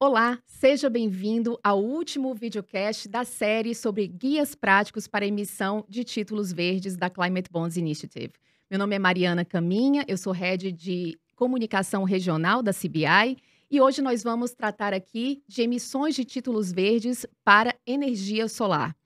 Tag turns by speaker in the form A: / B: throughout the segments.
A: Olá, seja bem-vindo ao último videocast da série sobre guias práticos para emissão de títulos verdes da Climate Bonds Initiative. Meu nome é Mariana Caminha, eu sou head de comunicação regional da CBI e hoje nós vamos tratar aqui de emissões de títulos verdes para energia solar.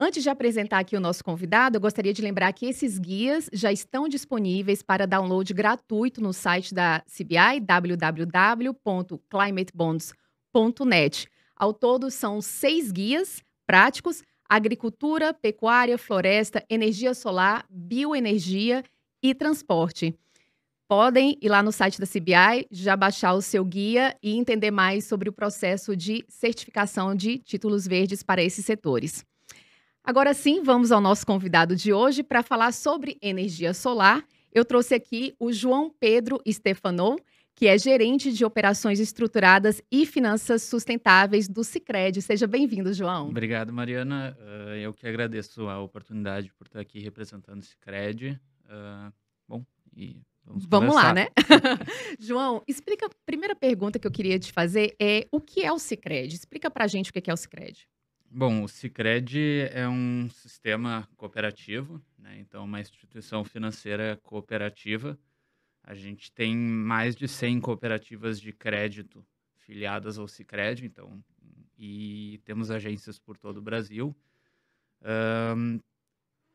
A: Antes de apresentar aqui o nosso convidado, eu gostaria de lembrar que esses guias já estão disponíveis para download gratuito no site da CBI, www.climatebonds.net. Ao todo, são seis guias práticos: agricultura, pecuária, floresta, energia solar, bioenergia e transporte. Podem ir lá no site da CBI, já baixar o seu guia e entender mais sobre o processo de certificação de títulos verdes para esses setores. Agora sim, vamos ao nosso convidado de hoje para falar sobre energia solar. Eu trouxe aqui o João Pedro Stefanou, que é gerente de operações estruturadas e finanças sustentáveis do Sicredi. Seja bem-vindo, João.
B: Obrigado, Mariana. Ah, eu que agradeço a oportunidade por estar aqui representando o Sicredi. Ah, bom, e Vamos, Vamos lá, né?
A: João, explica. A primeira pergunta que eu queria te fazer é o que é o Cicred? Explica para gente o que é o Cicred.
B: Bom, o Cicred é um sistema cooperativo, né? Então, uma instituição financeira cooperativa. A gente tem mais de 100 cooperativas de crédito filiadas ao Cicred, então, e temos agências por todo o Brasil. Um,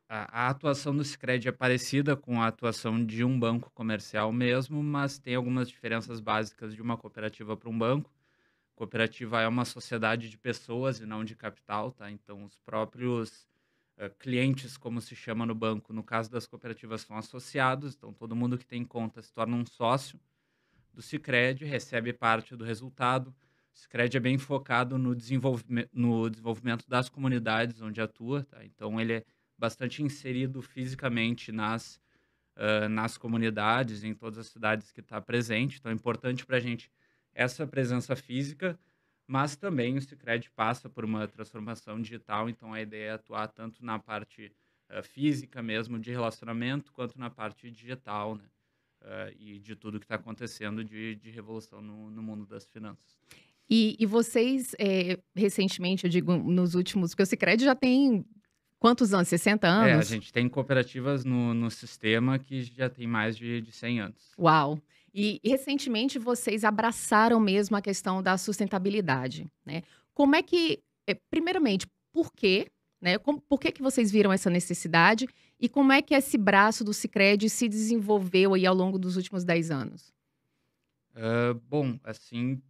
B: a, a, atuação do Cicred é parecida com a atuação de um banco comercial mesmo, mas tem algumas diferenças básicas de uma cooperativa para um banco Cooperativa é uma sociedade de pessoas e não de capital, tá? Então, os próprios uh, clientes, como se chama no banco, no caso das cooperativas, são associados, então todo mundo que tem conta se torna um sócio do Cicred, recebe parte do resultado. O Cicred é bem focado no, desenvolvimento, no desenvolvimento das comunidades onde atua, tá? Então, ele é bastante inserido fisicamente nas, uh, nas comunidades, em todas as cidades que está presente. Então, é importante para a gente essa presença física, mas também o Sicredi passa por uma transformação digital, então a ideia é atuar tanto na parte uh, física mesmo de relacionamento, quanto na parte digital, né? Uh, e de tudo que está acontecendo de, de revolução no, no mundo das finanças.
A: E, e vocês, é, recentemente, eu digo nos últimos, porque o Sicredi já tem quantos anos? 60 anos? É, a
B: gente tem cooperativas no, no sistema que já tem mais de, de 100 anos.
A: Uau! E recentemente vocês abraçaram mesmo a questão da sustentabilidade, né? Como é que, eh, primeiramente, por quê? Né? por que, que vocês viram essa necessidade e como é que esse braço do Cicred se desenvolveu aí ao longo dos últimos 10 anos?
B: Uh, bom, assim,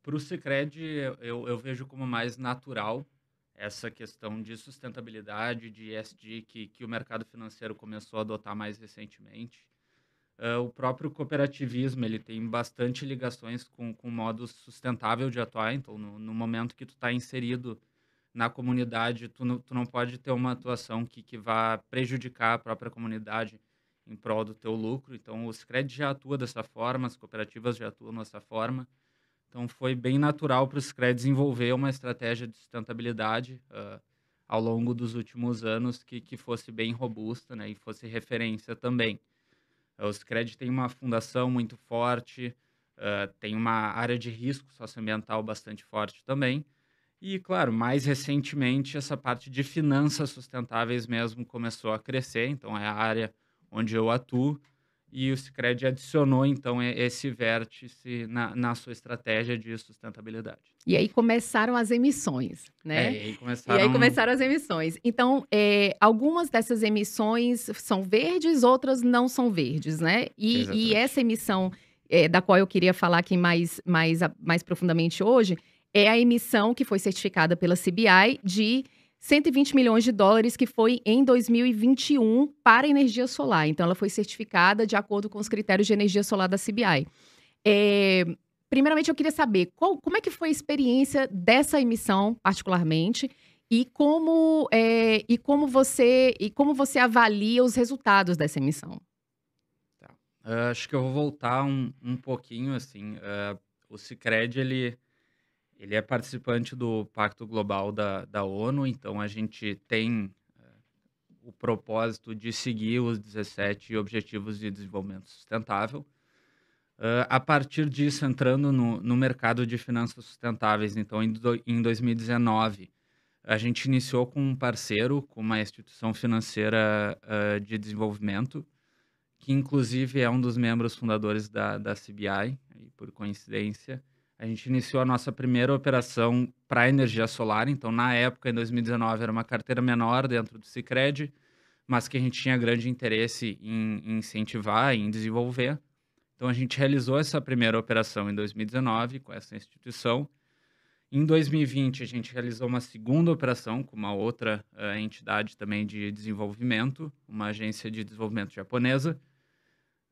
B: para o Cicred, eu, eu vejo como mais natural essa questão de sustentabilidade, de ESG, que, que o mercado financeiro começou a adotar mais recentemente. Uh, o próprio cooperativismo ele tem bastante ligações com, com o modo sustentável de atuar. Então, no, no momento que tu está inserido na comunidade, tu não, tu não pode ter uma atuação que, que vá prejudicar a própria comunidade em prol do teu lucro. Então, o Sicredi já atua dessa forma, as cooperativas já atuam dessa forma. Então, foi bem natural para o Sicredi desenvolver uma estratégia de sustentabilidade uh, ao longo dos últimos anos que, que fosse bem robusta né, e fosse referência também. Eh, o Cicred tem uma fundação muito forte, uh, tem uma área de risco socioambiental bastante forte também. E, claro, mais recentemente, essa parte de finanças sustentáveis mesmo começou a crescer, então é a área onde eu atuo e o Cicred adicionou então esse vértice na, na, sua estratégia de sustentabilidade.
A: E aí começaram as emissões, né? É, e, aí começaram... e, aí começaram... as emissões. Então, é, algumas dessas emissões são verdes, outras não são verdes, né? E, e essa emissão é, da qual eu queria falar aqui mais, mais, mais profundamente hoje é a emissão que foi certificada pela CBI de 120 milhões de dólares que foi em 2021 para energia solar. Então, ela foi certificada de acordo com os critérios de energia solar da CBI. É, primeiramente, eu queria saber qual, como é que foi a experiência dessa emissão, particularmente, e como, é, e como você e como você avalia os resultados dessa emissão.
B: Uh, acho que eu vou voltar um, um pouquinho assim. Uh, o Cicred ele ele é participante do Pacto Global da, da ONU, então a gente tem eh, o propósito de seguir os 17 Objetivos de Desenvolvimento Sustentável. Uh, a partir disso, entrando no, no, mercado de finanças sustentáveis, então em, do, em 2019, a gente iniciou com um parceiro, com uma instituição financeira uh, de desenvolvimento, que inclusive é um dos membros fundadores da, da CBI, por coincidência. A gente iniciou a nossa primeira operação para energia solar, então na época, em 2019, era uma carteira menor dentro do Sicredi, mas que a gente tinha grande interesse em, em incentivar, em desenvolver. Então a gente realizou essa primeira operação em 2019 com essa instituição. Em 2020, a gente realizou uma segunda operação com uma outra uh, entidade também de desenvolvimento, uma agência de desenvolvimento japonesa.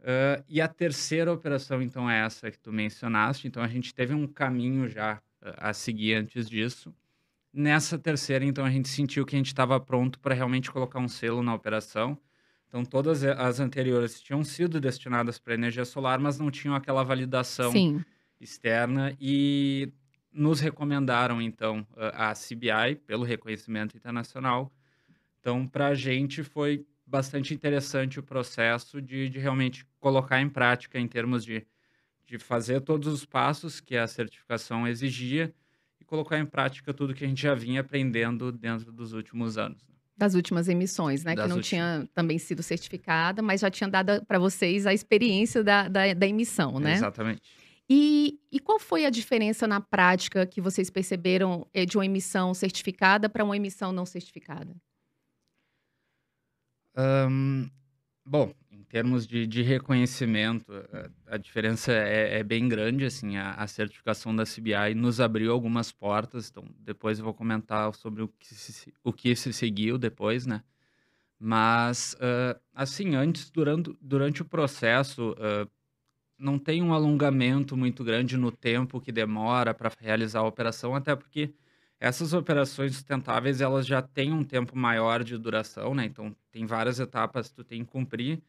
B: Uh, e a terceira operação, então, é essa que tu mencionaste. Então, a gente teve um caminho já a seguir antes disso. Nessa terceira, então, a gente sentiu que a gente estava pronto para realmente colocar um selo na operação. Então, todas as anteriores tinham sido destinadas para energia solar, mas não tinham aquela validação Sim. externa. E nos recomendaram, então, a CBI, pelo reconhecimento internacional. Então, para a gente foi bastante interessante o processo de, de realmente colocar em prática em termos de, de fazer todos os passos que a certificação exigia e colocar em prática tudo que a gente já vinha aprendendo dentro dos últimos anos. Né?
A: das últimas emissões, né? Das que não últimas. tinha também sido certificada, mas já tinha dado para vocês a experiência da, da, da, emissão, né? Exatamente. E, e qual foi a diferença na prática que vocês perceberam eh, de uma emissão certificada para uma emissão não certificada?
B: Um, bom, em termos de, de reconhecimento, a, diferença é, é, bem grande, assim, a, a, certificação da CBI nos abriu algumas portas, então depois eu vou comentar sobre o que se, o que se seguiu depois, né? Mas, uh, assim, antes, durante, durante o processo, uh, não tem um alongamento muito grande no tempo que demora para realizar a operação, até porque essas operações sustentáveis, elas já têm um tempo maior de duração, né? Então, tem várias etapas que tu tem que cumprir.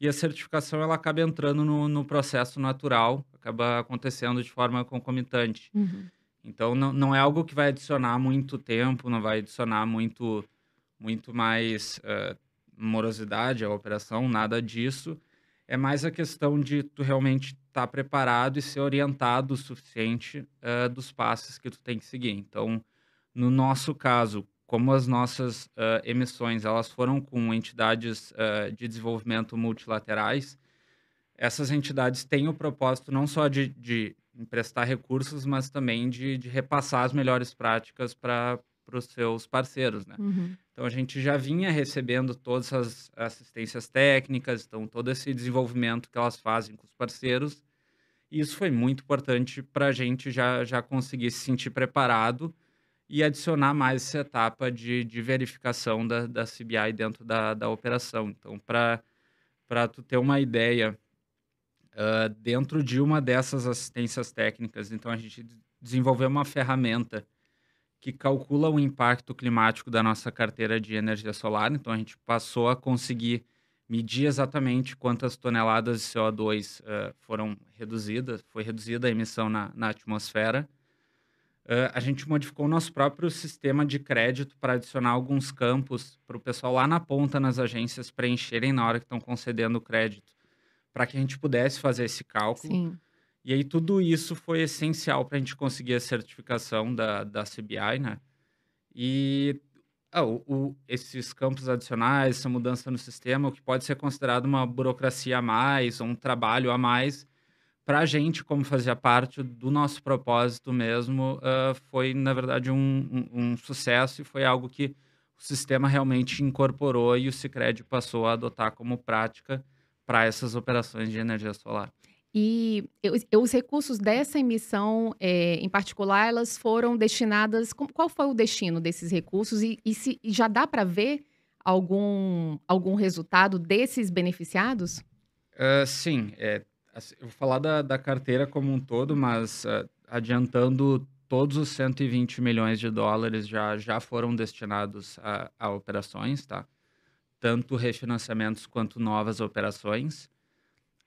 B: E a certificação, ela acaba entrando no, no processo natural, acaba acontecendo de forma concomitante. Uhum. Então, não, não é algo que vai adicionar muito tempo, não vai adicionar muito, muito mais uh, morosidade à operação, nada disso. É mais a questão de tu realmente estar tá preparado e ser orientado o suficiente uh, dos passos que tu tem que seguir. Então, no nosso caso, como as nossas uh, emissões elas foram com entidades uh, de desenvolvimento multilaterais, essas entidades têm o propósito não só de, de emprestar recursos, mas também de, de repassar as melhores práticas para os seus parceiros, né? Uhum. Então a gente já vinha recebendo todas as assistências técnicas, então todo esse desenvolvimento que elas fazem com os parceiros. E isso foi muito importante para a gente já, já conseguir se sentir preparado e adicionar mais essa etapa de, de verificação da, da CBI dentro da, da operação. Então, para tu ter uma ideia, uh, dentro de uma dessas assistências técnicas, então a gente desenvolveu uma ferramenta que calcula o impacto climático da nossa carteira de energia solar. Então, a gente passou a conseguir medir exatamente quantas toneladas de CO2 uh, ah, foram reduzidas, foi reduzida a emissão na, na atmosfera, Uh, a gente modificou o nosso próprio sistema de crédito para adicionar alguns campos para o pessoal lá na ponta nas agências preencherem na hora que estão concedendo o crédito, para que a gente pudesse fazer esse cálculo. Sim. E aí tudo isso foi essencial para a gente conseguir a certificação da, da CBI, né? E ah, o, esses campos adicionais, essa mudança no sistema, o que pode ser considerado uma burocracia a mais, ou um trabalho a mais, para a gente, como fazia parte do nosso propósito mesmo, uh, foi, na verdade, um, um, um, sucesso e foi algo que o sistema realmente incorporou e o Cicred passou a adotar como prática para essas operações de energia solar.
A: E os recursos dessa emissão, é, em particular, elas foram destinadas. Qual foi o destino desses recursos? E, e se e já dá para ver algum, algum resultado desses beneficiados?
B: Uh, sim, é, assim, vou falar da, da carteira como um todo, mas uh, adiantando todos os 120 milhões de dólares já, já foram destinados a, a operações, tá? Tanto refinanciamentos quanto novas operações.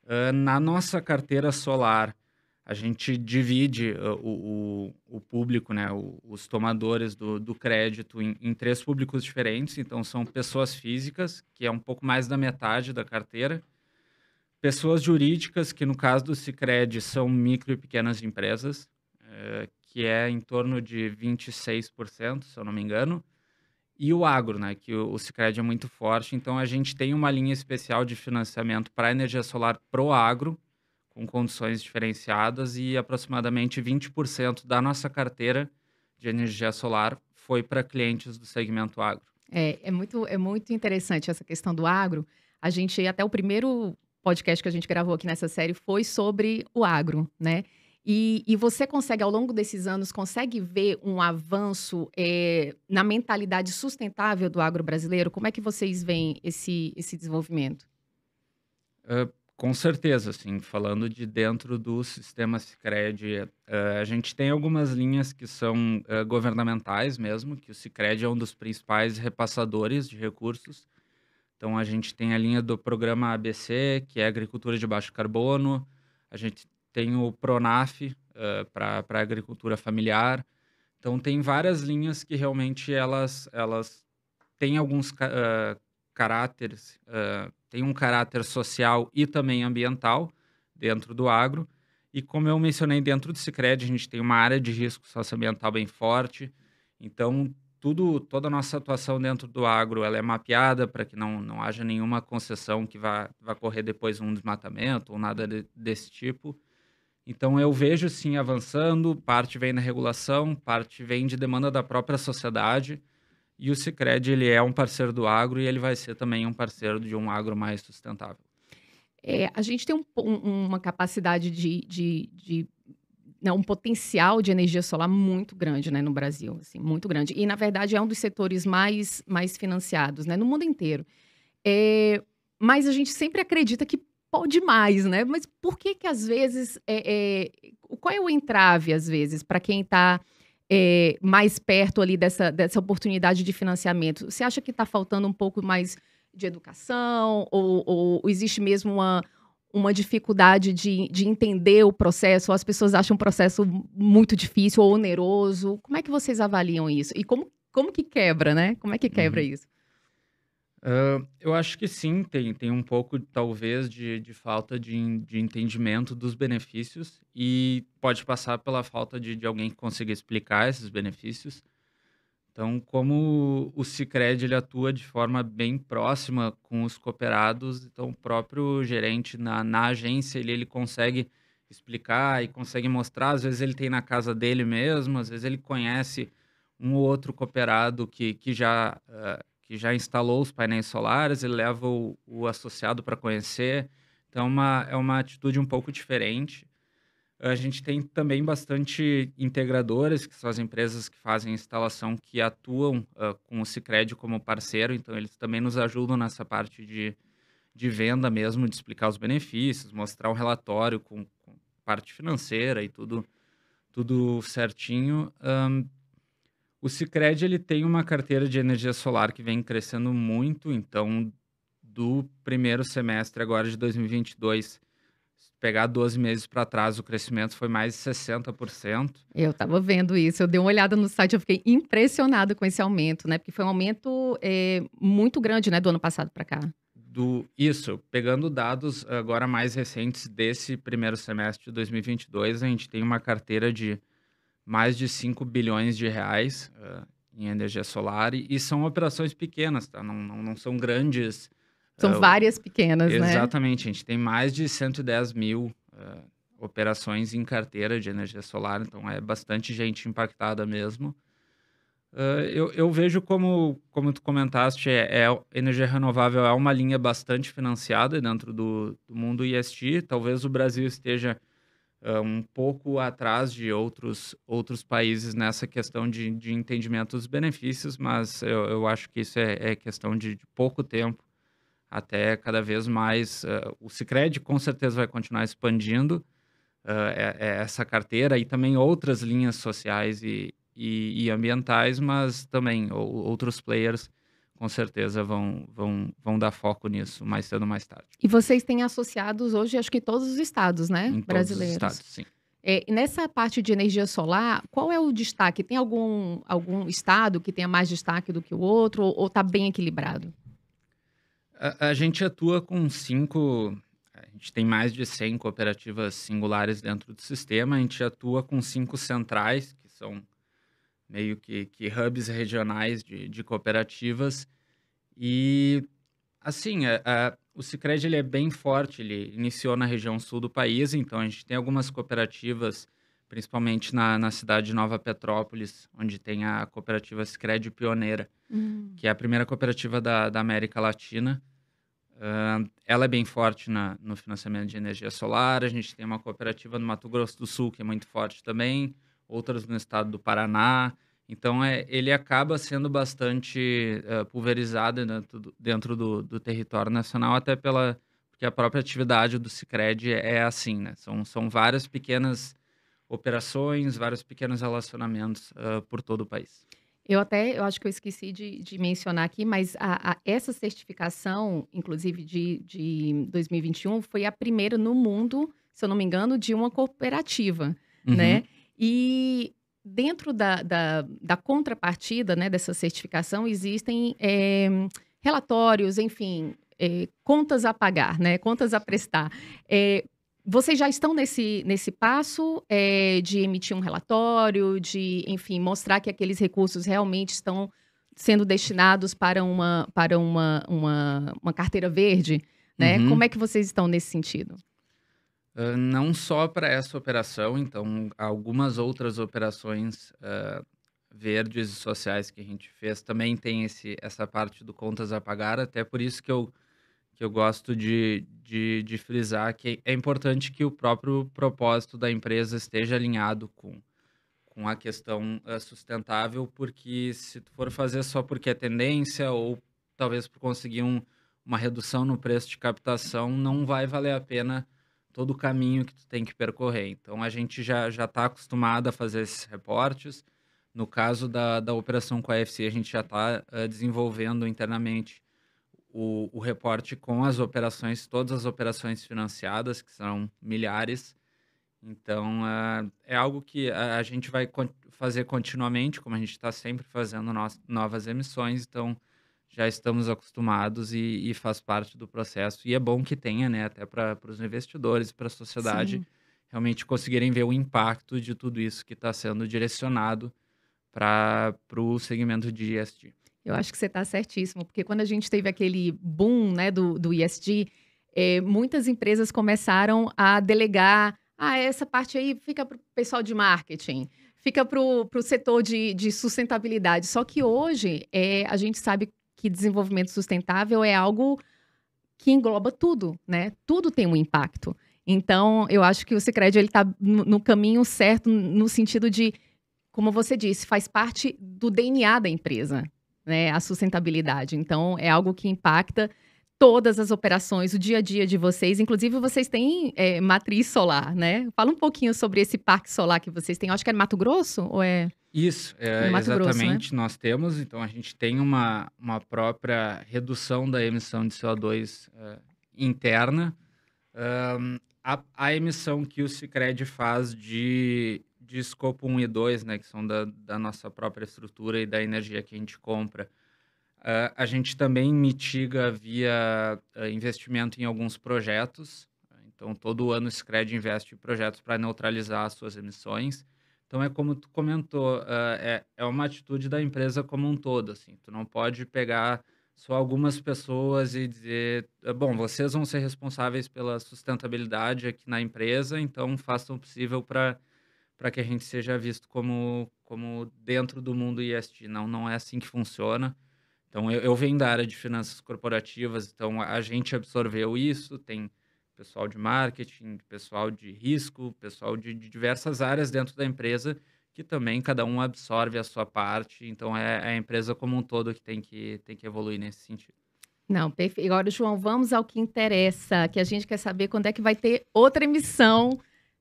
B: Uh, na nossa carteira solar, a gente divide uh, o, o, o, público, né, o, os tomadores do, do crédito em, em, três públicos diferentes. Então, são pessoas físicas, que é um pouco mais da metade da carteira. Pessoas jurídicas, que no caso do Cicred são micro e pequenas empresas, é, que é em torno de 26%, se eu não me engano, e o agro, né, que o, Cicred é muito forte. Então, a gente tem uma linha especial de financiamento para energia solar pro agro, com condições diferenciadas, e aproximadamente 20% da nossa carteira de energia solar foi para clientes do segmento agro.
A: É, é, muito, é muito interessante essa questão do agro. A gente, até o primeiro podcast que a gente gravou aqui nessa série foi sobre o agro, né? E, e você consegue, ao longo desses anos, consegue ver um avanço é, na mentalidade sustentável do agro brasileiro? Como é que vocês veem esse, esse desenvolvimento?
B: Uh, com certeza, assim, falando de dentro do sistema Sicredi, uh, a gente tem algumas linhas que são uh, governamentais mesmo, que o Sicredi é um dos principais repassadores de recursos, então a gente tem a linha do programa ABC, que é agricultura de baixo carbono, a gente tem o PRONAF uh, eh, para agricultura familiar. Então tem várias linhas que realmente elas, elas têm alguns uh, caráteres, uh, eh, tem um caráter social e também ambiental dentro do agro. E como eu mencionei, dentro do Sicredi a gente tem uma área de risco socioambiental bem forte. Então tudo, toda a nossa atuação dentro do agro ela é mapeada para que não, não haja nenhuma concessão que vá, vá correr depois um desmatamento ou nada de, desse tipo. Então eu vejo sim avançando, parte vem da regulação, parte vem de demanda da própria sociedade. E o Cicred, ele é um parceiro do agro e ele vai ser também um parceiro de um agro mais sustentável.
A: É, a gente tem um, um, uma capacidade de, de, de né, um potencial de energia solar muito grande né, no Brasil, assim, muito grande. E, na verdade, é um dos setores mais, mais financiados né, no mundo inteiro. É, mas a gente sempre acredita que pode mais, né? Mas por que que às vezes... É, é, qual é o entrave, às vezes, para quem está... É, mais perto ali dessa, dessa oportunidade de financiamento? Você acha que está faltando um pouco mais de educação? Ou, ou existe mesmo uma, uma dificuldade de, de entender o processo, ou as pessoas acham o processo muito difícil ou oneroso. Como é que vocês avaliam isso? E como, como que quebra, né? Como é que quebra uhum. isso?
B: Uh, eu acho que sim, tem, tem um pouco, talvez, de, de falta de, de entendimento dos benefícios e pode passar pela falta de, de alguém que consiga explicar esses benefícios. Então, como o Sicredi ele atua de forma bem próxima com os cooperados, então o próprio gerente na, na agência ele, ele consegue explicar e consegue mostrar. Às vezes ele tem na casa dele mesmo, às vezes ele conhece um ou outro cooperado que, que, já, uh, que já instalou os painéis solares, ele leva o, o associado para conhecer. Então é uma, é uma atitude um pouco diferente. A gente tem também bastante integradoras, que são as empresas que fazem instalação, que atuam uh, com o Cicred como parceiro, então eles também nos ajudam nessa parte de, de venda mesmo, de explicar os benefícios, mostrar um relatório com, com parte financeira e tudo, tudo certinho. Um, o Cicred ele tem uma carteira de energia solar que vem crescendo muito, então do primeiro semestre agora de 2022 pegar 12 meses para trás, o crescimento foi mais de 60%.
A: Eu estava vendo isso, eu dei uma olhada no site, eu fiquei impressionado com esse aumento, né? Porque foi um aumento é, muito grande, né, do ano passado para cá.
B: Do, isso, pegando dados agora mais recentes desse primeiro semestre de 2022, a gente tem uma carteira de mais de 5 bilhões de reais uh, em energia solar e, e, são operações pequenas, tá? Não, não, não são grandes são é várias pequenas, exatamente, né? Exatamente, a gente tem mais de 110 mil uh, operações em carteira de energia solar, então é bastante gente impactada mesmo. Uh, eu, eu, vejo como, como tu comentaste, é, é, energia renovável é uma linha bastante financiada dentro do, do mundo IST. Talvez o Brasil esteja uh, um pouco atrás de outros, outros países nessa questão de, de entendimento dos benefícios, mas eu, eu acho que isso é, é questão de, de pouco tempo até cada vez mais. Uh, o Cicred com certeza vai continuar expandindo uh, é, é essa carteira e também outras linhas sociais e, e, e ambientais, mas também ou, outros players com certeza vão, vão, vão dar foco nisso mais cedo ou mais tarde.
A: E vocês têm associados hoje, acho que todos os estados, né? Em brasileiros. Todos os estados, sim. É, nessa parte de energia solar, qual é o destaque? Tem algum, algum estado que tenha mais destaque do que o outro ou está bem equilibrado?
B: A, a, gente atua com cinco. A gente tem mais de 100 cooperativas singulares dentro do sistema. A gente atua com cinco centrais, que são meio que, que hubs regionais de, de cooperativas. E, assim, a, a, o Cicred ele é bem forte. Ele iniciou na região sul do país, então a gente tem algumas cooperativas principalmente na, na cidade de Nova Petrópolis, onde tem a cooperativa Scred Pioneira, uhum. que é a primeira cooperativa da, da América Latina. Uh, ela é bem forte na, no financiamento de energia solar. A gente tem uma cooperativa no Mato Grosso do Sul que é muito forte também, outras no estado do Paraná. Então, é, ele acaba sendo bastante uh, pulverizado dentro, do, dentro do, do, território nacional, até pela porque a própria atividade do Cicred é assim, né? São, são várias pequenas operações, vários pequenos relacionamentos uh, por todo o país.
A: Eu até, eu acho que eu esqueci de, de mencionar aqui, mas a, a, essa certificação, inclusive de, de 2021, foi a primeira no mundo, se eu não me engano, de uma cooperativa, uhum. né? E dentro da, da, da, contrapartida né, dessa certificação existem é, relatórios, enfim, é, contas a pagar, né? Contas a prestar. É, vocês já estão nesse, nesse passo é, de emitir um relatório, de, enfim, mostrar que aqueles recursos realmente estão sendo destinados para uma, para uma, uma, uma carteira verde? Né? Uhum. Como é que vocês estão nesse sentido?
B: Uh, não só para essa operação, então, algumas outras operações uh, verdes e sociais que a gente fez também tem esse, essa parte do contas a pagar, até por isso que eu que eu gosto de, de, de frisar, que é importante que o próprio propósito da empresa esteja alinhado com, com a questão eh, sustentável, porque se tu for fazer só porque é tendência ou talvez por conseguir um, uma redução no preço de captação, não vai valer a pena todo o caminho que tu tem que percorrer. Então a gente já já está acostumado a fazer esses reportes. No caso da, da operação com a FC, a gente já está uh, eh, desenvolvendo internamente o, o reporte com as operações, todas as operações financiadas, que são milhares. Então, uh, é algo que a, a gente vai con fazer continuamente, como a gente está sempre fazendo no novas emissões. Então, já estamos acostumados e, e, faz parte do processo. E é bom que tenha, né? Até para os investidores, para a sociedade, Sim. realmente conseguirem ver o impacto de tudo isso que está sendo direcionado para o segmento de ESG. Eu acho que
A: você está certíssimo, porque quando a gente teve aquele boom né, do, do ESG, é, eh, muitas empresas começaram a delegar ah, essa parte aí fica para o pessoal de marketing, fica para o setor de, de, sustentabilidade. Só que hoje é, a gente sabe que desenvolvimento sustentável é algo que engloba tudo, né? Tudo tem um impacto. Então, eu acho que o Cicred está no, no caminho certo, no sentido de, como você disse, faz parte do DNA da empresa né, a sustentabilidade. Então, é algo que impacta todas as operações, o dia a dia de vocês. Inclusive, vocês têm é, matriz solar, né? Fala um pouquinho sobre esse parque solar que vocês têm. Eu acho que é Mato Grosso ou é?
B: Isso, é, Mato exatamente. Grosso, né? Nós temos, então a gente tem uma, uma própria redução da emissão de CO2 uh, eh, interna. Um, a, a, emissão que o Sicredi faz de de escopo 1 e 2, né, que são da, da nossa própria estrutura e da energia que a gente compra. Uh, a gente também mitiga via uh, investimento em alguns projetos. Então, todo ano o Scred investe em projetos para neutralizar as suas emissões. Então, é como tu comentou, uh, é, é uma atitude da empresa como um todo. Assim. Tu não pode pegar só algumas pessoas e dizer, bom, vocês vão ser responsáveis pela sustentabilidade aqui na empresa, então façam o possível para para que a gente seja visto como, como dentro do mundo ESG. Não, não é assim que funciona. Então, eu, eu venho da área de finanças corporativas, então a gente absorveu isso, tem pessoal de marketing, pessoal de risco, pessoal de, de, diversas áreas dentro da empresa, que também cada um absorve a sua parte. Então, é, é a empresa como um todo que tem que, tem que evoluir nesse sentido.
A: Não, perfeito. Agora, João, vamos ao que interessa, que a gente quer saber quando é que vai ter outra emissão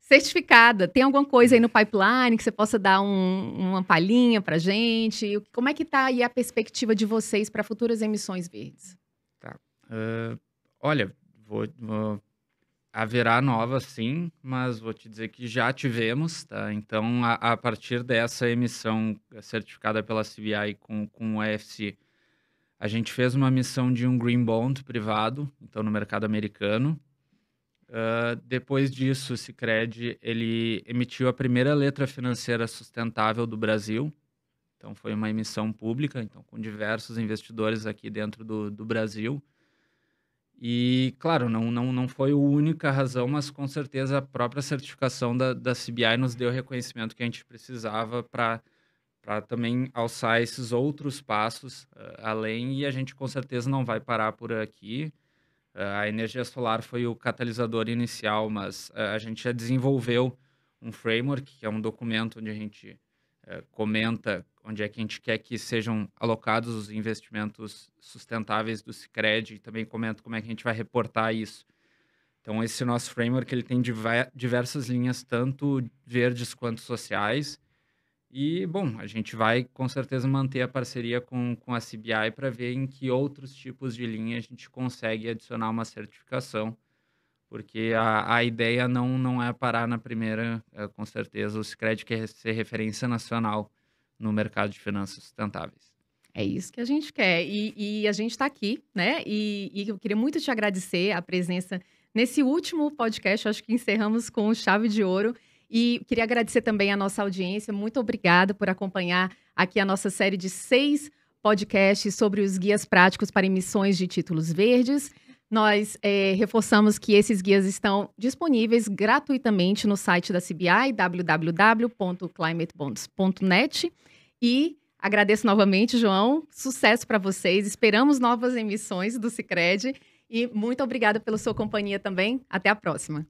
A: certificada. Tem alguma coisa aí hum. no pipeline que você possa dar um, uma palhinha para gente? Como é que está aí a perspectiva de vocês para futuras emissões verdes?
B: Tá. Uh, olha, vou, vou, haverá nova sim, mas vou te dizer que já tivemos, tá? Então, a, a partir dessa emissão certificada pela CBI com, com o EFC, a gente fez uma missão de um green bond privado, então no mercado americano, depois disso, o Cicred ele emitiu a primeira letra financeira sustentável do Brasil. Então, foi uma emissão pública, então com diversos investidores aqui dentro do, do Brasil. E, claro, não, não, não foi a única razão, mas com certeza a própria certificação da, da CBI nos deu o reconhecimento que a gente precisava para também alçar esses outros passos uh, além. E a gente com certeza não vai parar por aqui. A energia solar foi o catalisador inicial, mas eh, a gente já desenvolveu um framework, que é um documento onde a gente eh, comenta onde é que a gente quer que sejam alocados os investimentos sustentáveis do Cicred e também comenta como é que a gente vai reportar isso. Então, esse nosso framework ele tem diversas linhas, tanto verdes quanto sociais, e, bom, a gente vai com certeza manter a parceria com, com a CBI para ver em que outros tipos de linha a gente consegue adicionar uma certificação, porque a, a ideia não, não é parar na primeira, é, com certeza. O Cicred quer ser referência nacional no mercado de finanças sustentáveis. É isso
A: que a gente quer. E, e a gente está aqui, né? E, e eu queria muito te agradecer a presença nesse último podcast. Acho que encerramos com chave de ouro. E queria agradecer também a nossa audiência. Muito obrigada por acompanhar aqui a nossa série de seis podcasts sobre os guias práticos para emissões de títulos verdes. Nós é, reforçamos que esses guias estão disponíveis gratuitamente no site da CBI, www.climatebonds.net. E agradeço novamente, João. Sucesso para vocês. Esperamos novas emissões do Cicred. E muito obrigada pela sua companhia também. Até a próxima.